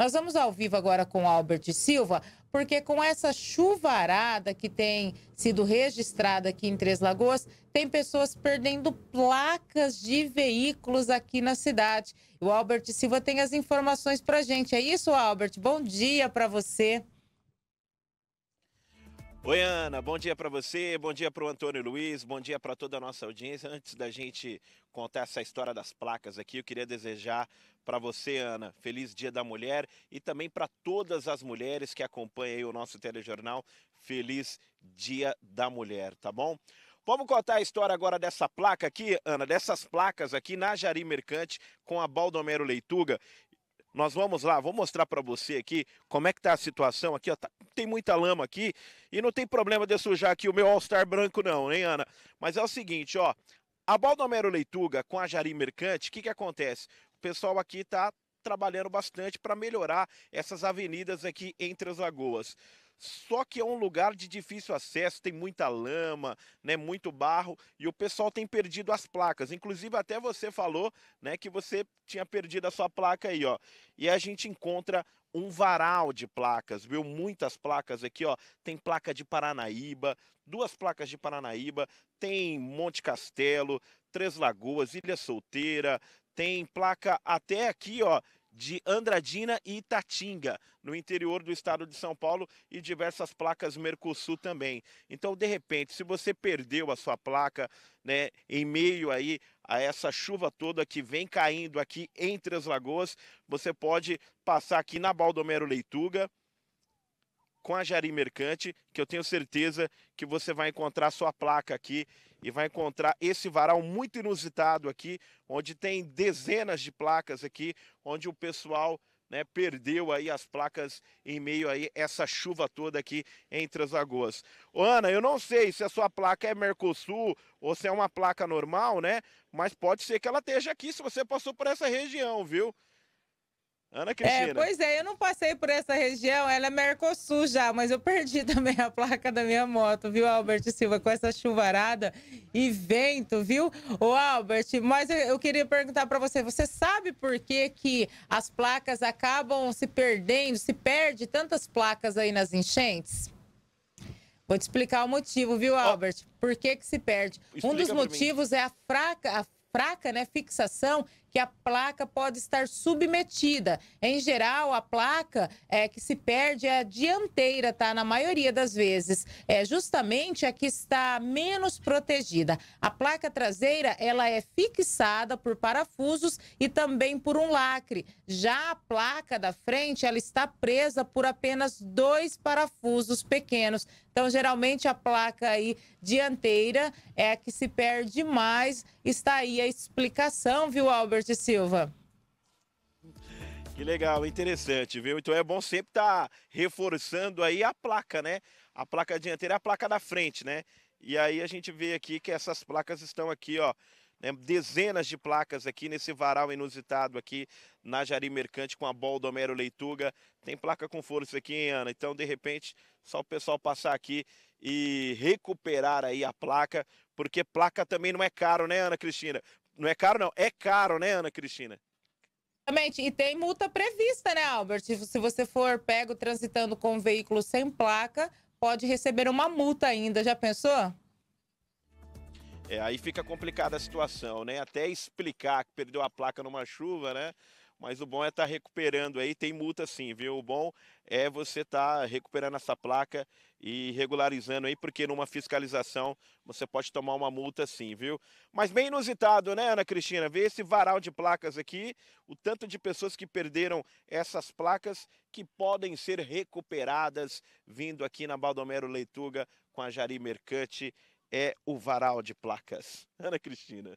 Nós vamos ao vivo agora com Albert Silva, porque com essa chuvarada que tem sido registrada aqui em Três Lagoas, tem pessoas perdendo placas de veículos aqui na cidade. O Albert Silva tem as informações para gente. É isso, Albert? Bom dia para você. Oi, Ana, bom dia para você, bom dia para o Antônio Luiz, bom dia para toda a nossa audiência. Antes da gente contar essa história das placas aqui, eu queria desejar para você, Ana, feliz Dia da Mulher e também para todas as mulheres que acompanham o nosso telejornal, feliz Dia da Mulher, tá bom? Vamos contar a história agora dessa placa aqui, Ana, dessas placas aqui na Jari Mercante com a Baldomero Leituga. Nós vamos lá, vou mostrar para você aqui como é que tá a situação aqui, ó, tá, tem muita lama aqui e não tem problema de sujar aqui o meu All-Star branco não, hein, Ana? Mas é o seguinte, ó, a Baldomero Leituga com a Jari Mercante, o que que acontece? O pessoal aqui tá trabalhando bastante para melhorar essas avenidas aqui entre as lagoas. Só que é um lugar de difícil acesso, tem muita lama, né, muito barro e o pessoal tem perdido as placas. Inclusive até você falou, né, que você tinha perdido a sua placa aí, ó. E a gente encontra um varal de placas, viu? Muitas placas aqui, ó. Tem placa de Paranaíba, duas placas de Paranaíba, tem Monte Castelo, Três Lagoas, Ilha Solteira, tem placa até aqui, ó, de Andradina e Itatinga, no interior do estado de São Paulo, e diversas placas Mercosul também. Então, de repente, se você perdeu a sua placa, né, em meio aí a essa chuva toda que vem caindo aqui entre as lagoas, você pode passar aqui na Baldomero Leituga, com a Jari Mercante, que eu tenho certeza que você vai encontrar sua placa aqui e vai encontrar esse varal muito inusitado aqui, onde tem dezenas de placas aqui, onde o pessoal né, perdeu aí as placas em meio aí essa chuva toda aqui entre as lagoas. Ana, eu não sei se a sua placa é Mercosul ou se é uma placa normal, né? Mas pode ser que ela esteja aqui se você passou por essa região, viu? Ana é, Cristina. É, pois é, eu não passei por essa região, ela é Mercosul já, mas eu perdi também a placa da minha moto, viu, Albert Silva, com essa chuvarada e vento, viu? Ô, Albert, mas eu queria perguntar para você, você sabe por que, que as placas acabam se perdendo, se perde tantas placas aí nas enchentes? Vou te explicar o motivo, viu, Albert? Por que que se perde? Explica um dos motivos é a fraca, a fraca né, fixação que a placa pode estar submetida. Em geral, a placa é, que se perde é a dianteira, tá? Na maioria das vezes. É justamente a que está menos protegida. A placa traseira, ela é fixada por parafusos e também por um lacre. Já a placa da frente, ela está presa por apenas dois parafusos pequenos. Então, geralmente a placa aí dianteira é a que se perde mais. Está aí a explicação, viu, Albert? Jorge Silva. Que legal, interessante, viu? Então é bom sempre estar tá reforçando aí a placa, né? A placa dianteira é a placa da frente, né? E aí a gente vê aqui que essas placas estão aqui, ó, né? dezenas de placas aqui nesse varal inusitado aqui na Jari Mercante com a bola do Homero Leituga. Tem placa com força aqui, hein, Ana? Então, de repente, só o pessoal passar aqui e recuperar aí a placa, porque placa também não é caro, né, Ana Cristina? Não é caro, não. É caro, né, Ana Cristina? Exatamente. E tem multa prevista, né, Albert? Se você for pego transitando com um veículo sem placa, pode receber uma multa ainda. Já pensou? É, aí fica complicada a situação, né? Até explicar que perdeu a placa numa chuva, né? mas o bom é estar tá recuperando aí, tem multa sim, viu? O bom é você estar tá recuperando essa placa e regularizando aí, porque numa fiscalização você pode tomar uma multa sim, viu? Mas bem inusitado, né, Ana Cristina? Ver esse varal de placas aqui, o tanto de pessoas que perderam essas placas que podem ser recuperadas vindo aqui na Baldomero Leituga com a Jari Mercante é o varal de placas. Ana Cristina.